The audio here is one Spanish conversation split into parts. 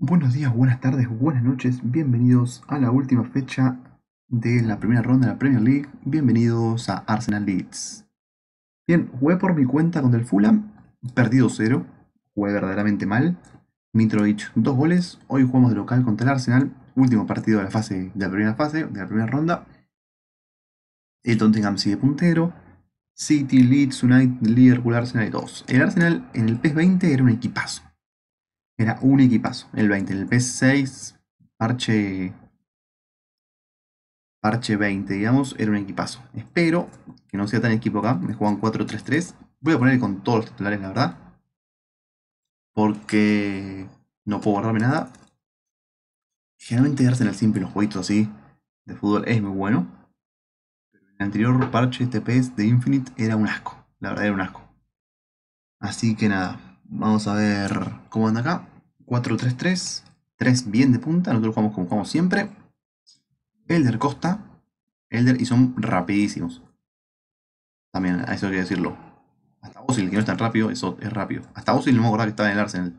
Buenos días, buenas tardes, buenas noches, bienvenidos a la última fecha de la primera ronda de la Premier League, bienvenidos a Arsenal Leeds. Bien, jugué por mi cuenta contra el Fulham, perdido 0, jugué verdaderamente mal, Mitrovic dos goles, hoy jugamos de local contra el Arsenal, último partido de la fase, de la primera fase, de la primera ronda. El Tottenham sigue puntero, City, Leeds, United, Liverpool, Arsenal y 2. El Arsenal en el PES 20 era un equipazo era un equipazo, el 20, el P6 parche, parche 20, digamos, era un equipazo. Espero que no sea tan equipo acá, me juegan 4-3-3. Voy a poner con todos los titulares, la verdad. Porque no puedo borrarme nada. Generalmente en el simple los jueguitos así de fútbol es muy bueno. Pero el anterior parche TPS este de Infinite era un asco. La verdad era un asco. Así que nada, Vamos a ver cómo anda acá. 4-3-3. 3 bien de punta. Nosotros jugamos como jugamos siempre. Elder Costa. Elder y son rapidísimos. También, a eso hay que decirlo. Hasta Ozil, que no es tan rápido, eso es rápido. Hasta Ozil no me acordaba que estaba en el Arsenal.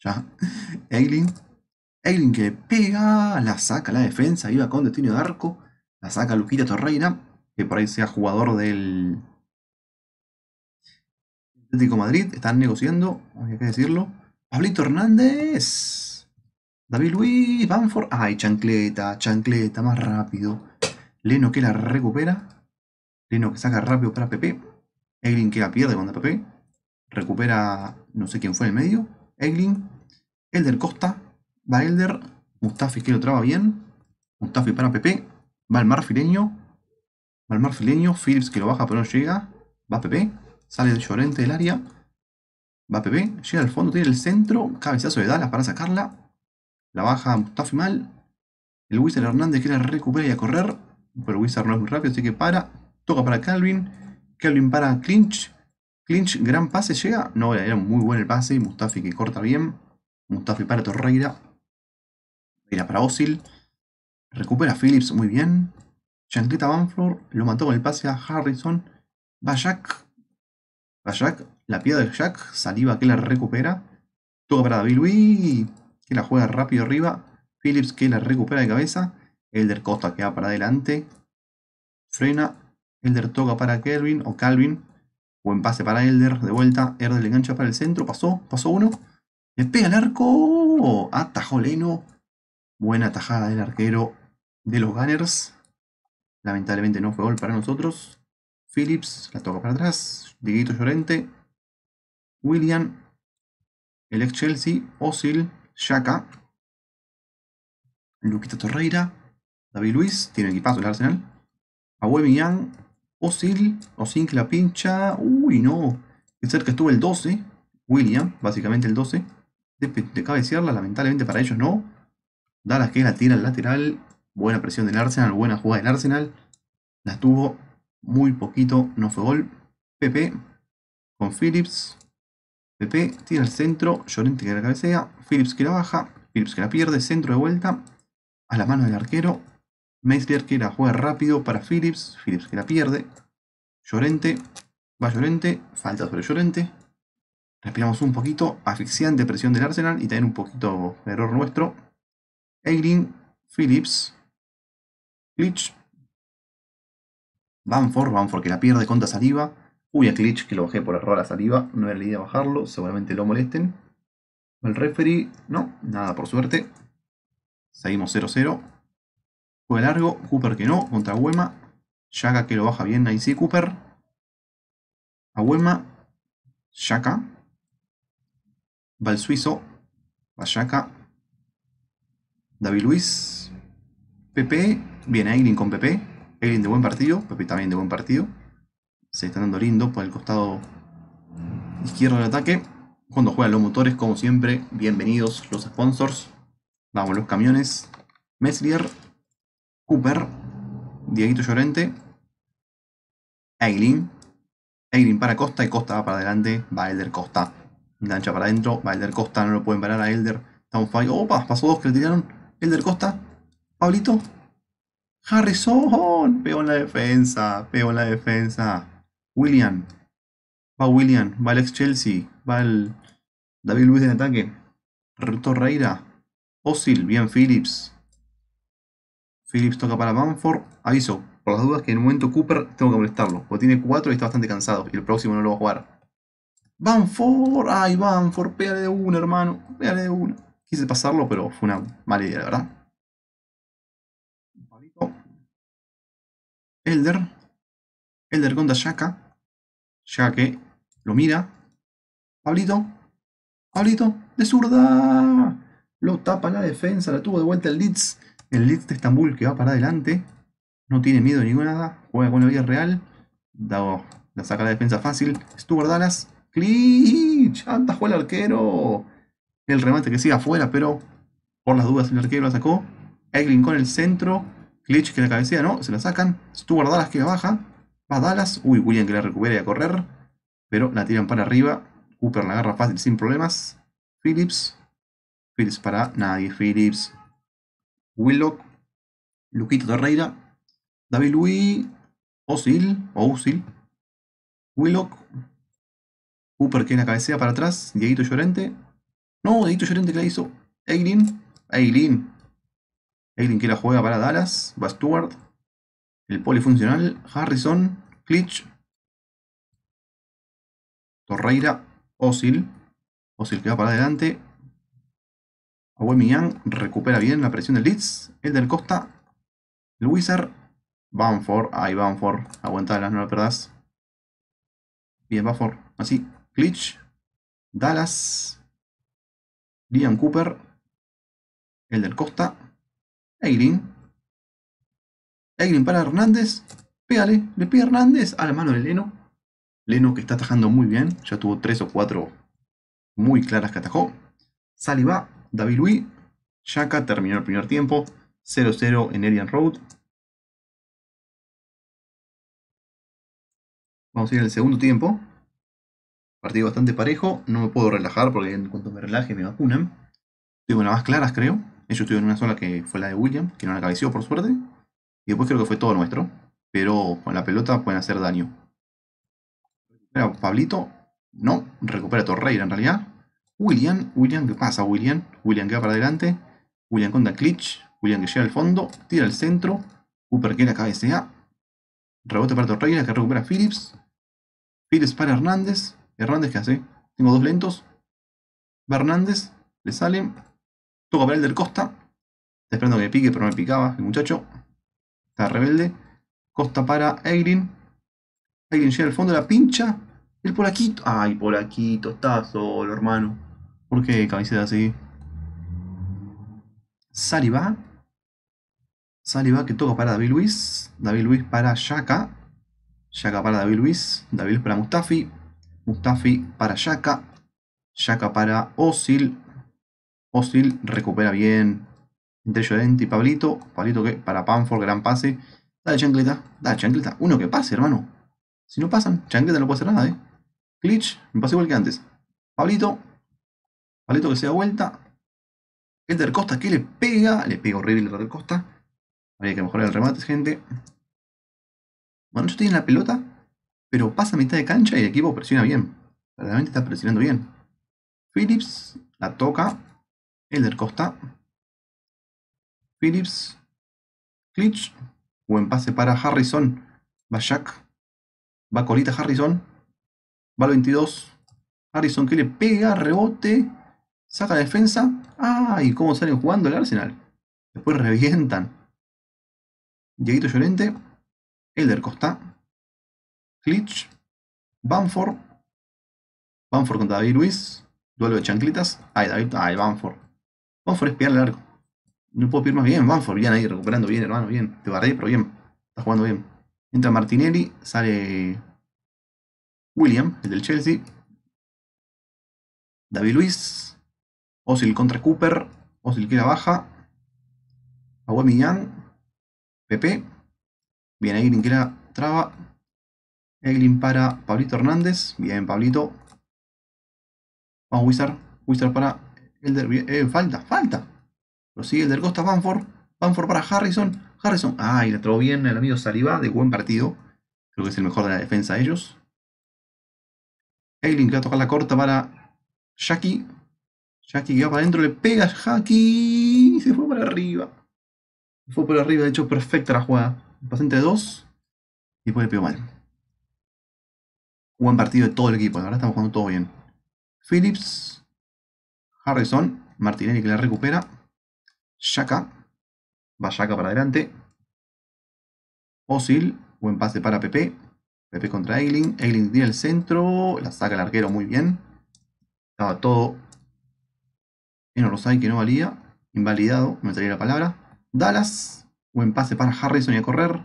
Ya. Eglin. que pega. La saca la defensa. Iba con destino de arco. La saca Luquita torreina Que por ahí sea jugador del Atlético Madrid están negociando, hay que decirlo. Pablito Hernández. David Luis, Banford. Ay, chancleta, chancleta, más rápido. Leno que la recupera. Leno que saca rápido para Pepe. Eglin que la pierde contra Pepe. Recupera, no sé quién fue en el medio. Eglin. Elder Costa. Va Elder. Mustafi que lo traba bien. Mustafi para Pepe. Va el marfileño. Va el marfileño. Phillips que lo baja pero no llega. Va Pepe. Sale Llorente del área. Va Pepe. llega al fondo, tiene el centro. Cabezazo de Dallas para sacarla. La baja Mustafi mal. El Wizard Hernández quiere recuperar y a correr. Pero el Wizard no es muy rápido, así que para. Toca para Calvin. Calvin para Clinch. Clinch, gran pase, llega. No, era muy buen el pase. Mustafi que corta bien. Mustafi para Torreira. era para Osil. Recupera Phillips muy bien. Chancleta Banflor. lo mató con el pase a Harrison. Va Jack. A Jack, la piedra de Jack, saliva que la recupera. Toca para Wii que la juega rápido arriba. Phillips que la recupera de cabeza. Elder Costa que va para adelante. Frena. Elder toca para Kelvin o Calvin. Buen pase para Elder. De vuelta. Elder le engancha para el centro. Pasó. Pasó uno. Le pega el arco. Atajó Leno. Buena tajada del arquero de los Gunners. Lamentablemente no fue gol para nosotros. Phillips, la toca para atrás. Dieguito Llorente. William. El ex Chelsea. Osil. Shaka. Luquita Torreira. David Luis. Tiene equipazo el Arsenal. A Osil. Osil que la pincha. Uy, no. Que cerca estuvo el 12. William, básicamente el 12. De, de lamentablemente para ellos no. Dallas que la tira al lateral. Buena presión del Arsenal. Buena jugada del Arsenal. La tuvo muy poquito, no fue gol. Pepe con Phillips. Pepe tira el centro, Llorente que la cabecea, Phillips que la baja, Phillips que la pierde, centro de vuelta, a la mano del arquero. Meisler que la juega rápido para Phillips, Phillips que la pierde. Llorente, va Llorente, falta sobre Llorente. Respiramos un poquito, asfixiante presión del Arsenal y también un poquito error nuestro. Eiling, Phillips, Glitch, Banford, Banford que la pierde contra Saliva Uy, a Klitsch que lo bajé por error a Saliva No era la idea bajarlo, seguramente lo molesten. El referee, no, nada por suerte. Seguimos 0-0. Juega largo, Cooper que no, contra Huema. Shaka que lo baja bien, ahí sí, Cooper. A Huema, Shaka. Va el suizo, va Shaka. David Luis, Pepe, viene Aiglin con Pepe. Ailin de buen partido, Pepe también de buen partido. Se está dando lindo por el costado izquierdo del ataque. Cuando juegan los motores, como siempre, bienvenidos los sponsors. Vamos, los camiones. Meslier, Cooper, Dieguito Llorente, Eileen. Eileen para Costa y Costa va para adelante, va Elder Costa. Lancha para adentro, va Elder Costa, no lo pueden parar a Elder. fallo Opa, pasó dos que le tiraron. Elder Costa, Pablito, Harrison, pegó en la defensa, pegó en la defensa. William, va William, va Alex Chelsea, va el David Luis en ataque. Torreira, Osil, bien Phillips. Phillips toca para Banford. Aviso, por las dudas que en un momento Cooper tengo que molestarlo, porque tiene 4 y está bastante cansado, y el próximo no lo va a jugar. Banford, ay Banford, pégale de una, hermano, pégale de una. Quise pasarlo, pero fue una mala idea, la verdad. Elder. Elder con Shaka. Ya que lo mira. Pablito. Pablito. De zurda. Lo tapa la defensa. La tuvo de vuelta el Leeds. El Leeds de Estambul que va para adelante. No tiene miedo ninguna nada. Juega con la vida real. la saca la defensa fácil. Stuart Dallas. Clich. juega el arquero. El remate que sigue afuera, pero por las dudas el arquero la sacó. Eglin con el centro. Glitch que la cabecera, ¿no? Se la sacan. Stuart Dallas que baja. Va Dallas. Uy, William que la recupera y a correr. Pero la tiran para arriba. Cooper la agarra fácil sin problemas. Phillips. Phillips para nadie. Phillips. Willock. Luquito Torreira. David Luis. Osil. O Usil. Willock. Cooper que la cabeza para atrás. Dieguito Llorente. No, Dieguito Llorente que la hizo. Aileen Aileen Eglin que la juega para Dallas, va Stewart, el polifuncional, Harrison, Klitsch, Torreira, Osil, Osil que va para adelante, Aubameyang recupera bien la presión del Leeds, el del Costa, el Wizard, Banford, ahí Banford, Dallas no la perdás. Bien, Banford, así, Klitsch, Dallas, Liam Cooper, el del Costa, Eilin Eilin para Hernández. Pégale, le pide Hernández a la mano de Leno. Leno que está atajando muy bien. Ya tuvo tres o cuatro muy claras que atajó. Saliba, David Luis. Shaka terminó el primer tiempo. 0-0 en Elian Road. Vamos a ir al segundo tiempo. Partido bastante parejo. No me puedo relajar porque en cuanto me relaje me vacunan. Tengo una más claras, creo. Ellos tuvieron una sola que fue la de William, que no la cabeció por suerte. Y después creo que fue todo nuestro. Pero con la pelota pueden hacer daño. Pablito. No. Recupera Torreira en realidad. William. William, ¿qué pasa William? William que para adelante. William con Daclitch William que llega al fondo. Tira al centro. Cooper que la cabecea. Rebote para Torreira que recupera Phillips. Phillips para Hernández. Hernández ¿qué hace. Tengo dos lentos. Hernández. Le salen. Toca para el del Costa. Está esperando que pique, pero me picaba el muchacho. Está rebelde. Costa para Eirin. Eirin llega al fondo, de la pincha. El polaquito. Ay, polaquito, está solo, hermano. ¿Por qué camiseta así? Sali va. que toca para David Luis. David Luis para Shaka. Shaka para David Luis. David para Mustafi. Mustafi para Shaka. Shaka para Osil. Hostil, recupera bien. Entre y Pablito. Pablito que para Panford, gran pase. Dale, chancleta. Dale, chancleta. Uno que pase, hermano. Si no pasan, chancleta no puede hacer nada, eh. Glitch, me pasa igual que antes. Pablito. Pablito que se da vuelta. del Costa que le pega. Le pega horrible el Costa. Habría que mejorar el remate, gente. Bueno, yo en la pelota. Pero pasa a mitad de cancha y el equipo presiona bien. Realmente está presionando bien. Phillips la toca. Elder Costa, Phillips, Klitsch, buen pase para Harrison, Jack. va colita Harrison, va al 22, Harrison que le pega, rebote, saca defensa, ¡ay! ¿Cómo salen jugando el Arsenal? Después revientan. Dieguito Llorente, Elder Costa, Klitsch, Banford, Banford contra David Luis, duelo de chanclitas, ay, David, ay, Banford Banfor es largo. No puedo pedir más bien. Vanford, bien ahí, recuperando bien, hermano, bien. Te barré, pero bien. Está jugando bien. Entra Martinelli, sale William, el del Chelsea. David Luis. Osil contra Cooper. Osil que la baja. Aguamillán. Pepe. Bien, Eglin que la traba. Eglin para Pablito Hernández. Bien, Pablito. Vamos, Wizard. Wizard para Elder, eh, falta, falta. Lo sigue Elder Costa Banford. Banford para Harrison. Harrison. Ah, y la trajo bien el amigo Saliba de buen partido. Creo que es el mejor de la defensa de ellos. Eileen que va a tocar la corta para Jackie. Jackie que va para adentro, le pega a Jackie. Se fue para arriba. Se fue para arriba, de hecho, perfecta la jugada. Pasante de dos. Y después le pegó mal. buen partido de todo el equipo, ahora estamos jugando todo bien. Phillips. Harrison, Martinelli que la recupera, Shaka, va Shaka para adelante, Osil, buen pase para Pepe, Pepe contra Eiling, Eiling tiene el centro, la saca el arquero muy bien, estaba todo en Orosai que no valía, invalidado, me salía la palabra, Dallas, buen pase para Harrison y a correr,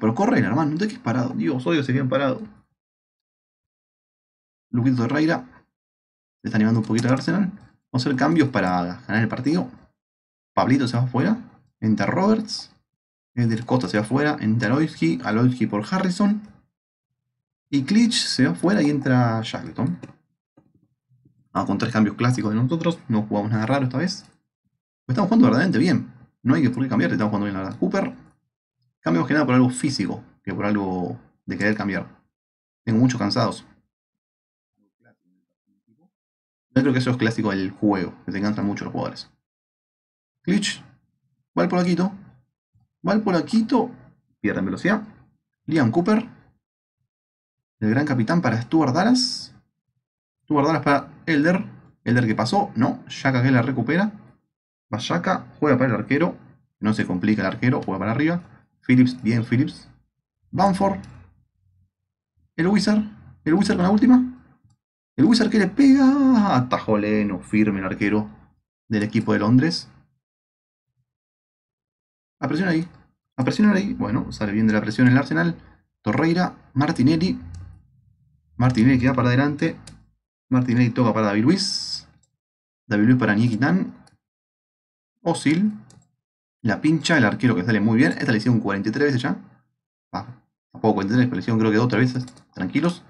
pero corre hermano, no te quedes parado, Dios, odio se parado. parado Luquito Herrera, está animando un poquito al Arsenal. Vamos a hacer cambios para ganar el partido. Pablito se va afuera. Entra Roberts. Eh, Del Costa se va afuera. Entra Aloyski. Aloyski por Harrison. Y Klitsch se va afuera y entra Shackleton. Vamos con tres cambios clásicos de nosotros. No jugamos nada raro esta vez. estamos jugando verdaderamente bien. No hay que por qué cambiar, estamos jugando bien la verdad. Cooper. Cambiamos que nada por algo físico que por algo de querer cambiar. Tengo muchos cansados. Yo creo que eso es clásico del juego, que te encantan mucho los jugadores. Glitch, va al polaquito. Va polaquito, pierde en velocidad. Liam Cooper, el gran capitán para Stuart Dallas. Stuart Dallas para Elder. Elder que pasó, no. Shaka que la recupera. Va Shaka, juega para el arquero. No se complica el arquero, juega para arriba. Phillips, bien Phillips. Banford El Wizard. El Wizard con la última. El Wizard que le pega. tajoleno firme el arquero del equipo de Londres. A presión ahí. A ahí. Bueno, sale bien de la presión el Arsenal. Torreira, Martinelli. Martinelli queda para adelante. Martinelli toca para David Luis. David Luis para Niekitán. Osil. La pincha, el arquero que sale muy bien. Esta le hicieron 43 veces ya. A poco, 43, pero le hicieron creo que otra veces, Tranquilos.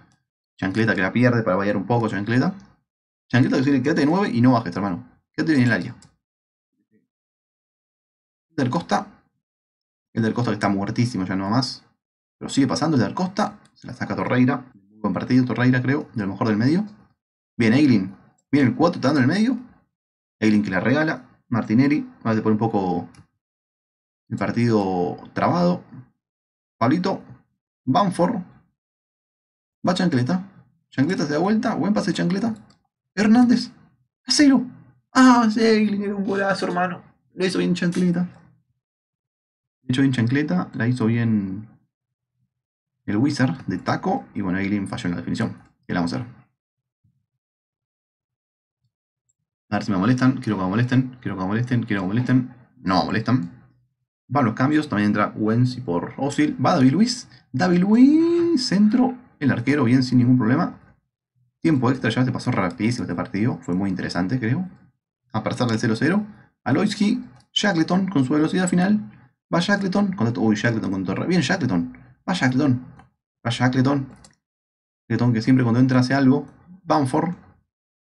Chancleta que la pierde para bailar un poco, Chancleta. Chancleta que quédate de 9 y no bajes, hermano. Quédate en el área. El del Costa. El del Costa que está muertísimo ya no más. Pero sigue pasando el del Costa. Se la saca Torreira. Muy buen partido Torreira, creo. De lo mejor del medio. Bien, Eilin Bien, el 4 está dando en el medio. Eilin que la regala. Martinelli. a por un poco el partido trabado. Pablito. Banford. Va chancleta. Chancleta se da vuelta, buen pase de Chancleta. Hernández, a Ah, sí, dio un golazo, hermano. Lo hizo bien Chancleta. Lo hizo bien Chancleta, la hizo bien el Wizard de taco. Y bueno, Eileen falló en la definición. ¿Qué le vamos a hacer? A ver si me molestan. Quiero que me molesten. Quiero que me molesten. Quiero que me molesten. No me molestan. Van los cambios. También entra Wensi por Osil. Va David Luis. David Luis. Centro. El arquero bien sin ningún problema. Tiempo extra ya se pasó rapidísimo este partido, fue muy interesante creo. A pasar del 0-0, Aloisky. Shackleton con su velocidad final, va Shackleton, uy Shackleton con torre, bien Shackleton, va Shackleton, va Shackleton, Shackleton que siempre cuando entra hace algo, Bamford,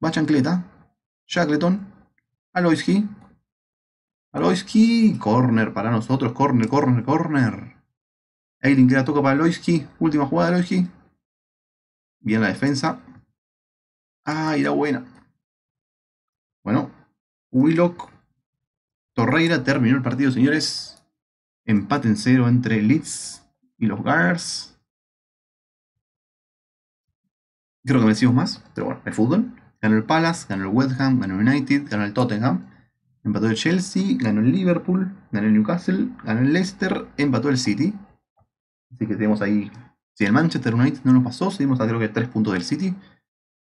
va Chancleta, Shackleton, Aloisky. Aloisky. corner para nosotros, corner, corner, corner. Aiden que la toca para Aloyski, última jugada de Aloisky. Bien la defensa, Ah, era buena. Bueno, Willock Torreira terminó el partido, señores. Empate en cero entre Leeds y los Gars. Creo que merecimos más, pero bueno, el fútbol. Ganó el Palace, ganó el West Ham, ganó el United, ganó el Tottenham. Empató el Chelsea, ganó el Liverpool, ganó el Newcastle, ganó el Leicester, empató el City. Así que tenemos ahí. Si el Manchester United no nos pasó, seguimos a creo que 3 puntos del City.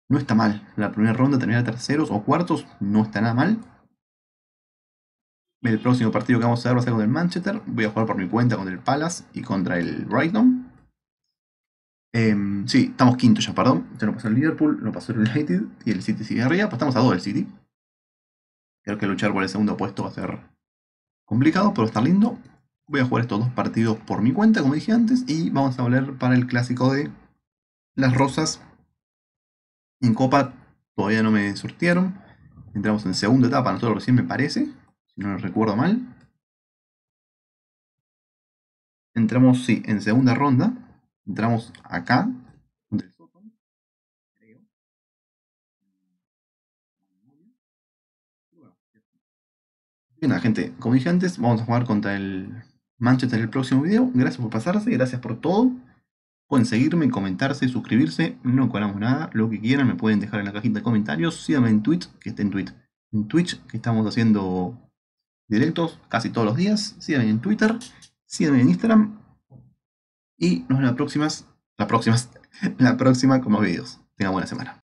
No está mal. La primera ronda terminar terceros o cuartos no está nada mal. El próximo partido que vamos a hacer va a ser con el Manchester. Voy a jugar por mi cuenta contra el Palace y contra el Brighton. Em, sí, estamos quinto ya, perdón. Ya lo pasó el Liverpool, lo pasó el United y el City sigue arriba. Estamos a dos del City. Creo que luchar por el segundo puesto va a ser complicado, pero está lindo. Voy a jugar estos dos partidos por mi cuenta, como dije antes, y vamos a volver para el clásico de Las Rosas en Copa todavía no me surtieron Entramos en segunda etapa, nosotros recién me parece, si no lo recuerdo mal. Entramos, sí, en segunda ronda. Entramos acá, Bien, gente, como dije antes, vamos a jugar contra el Manchester en el próximo video. Gracias por pasarse, gracias por todo. Pueden seguirme, comentarse, suscribirse, no cobramos nada, lo que quieran me pueden dejar en la cajita de comentarios, síganme en Twitch, que esté en Twitch, en Twitch que estamos haciendo directos casi todos los días, síganme en Twitter, síganme en Instagram y nos vemos en las próximas, las próximas, la próxima con más videos. Tengan buena semana.